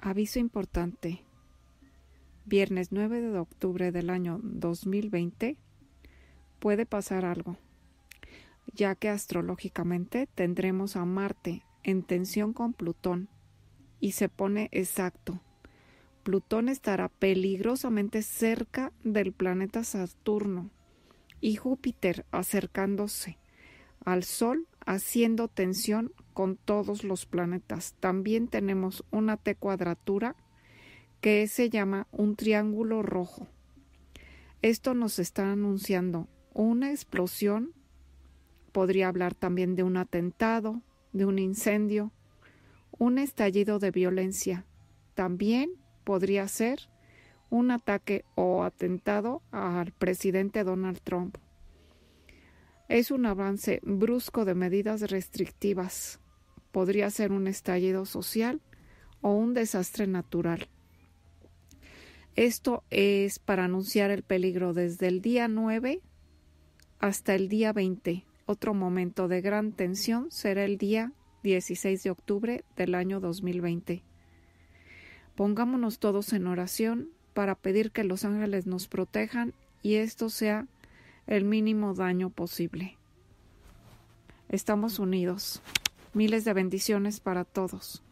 Aviso importante. Viernes 9 de octubre del año 2020 puede pasar algo, ya que astrológicamente tendremos a Marte en tensión con Plutón y se pone exacto. Plutón estará peligrosamente cerca del planeta Saturno y Júpiter acercándose al Sol haciendo tensión con todos los planetas. También tenemos una T cuadratura que se llama un triángulo rojo. Esto nos está anunciando una explosión, podría hablar también de un atentado, de un incendio, un estallido de violencia. También podría ser un ataque o atentado al presidente Donald Trump es un avance brusco de medidas restrictivas. Podría ser un estallido social o un desastre natural. Esto es para anunciar el peligro desde el día 9 hasta el día 20. Otro momento de gran tensión será el día 16 de octubre del año 2020. Pongámonos todos en oración para pedir que los ángeles nos protejan y esto sea el mínimo daño posible. Estamos unidos. Miles de bendiciones para todos.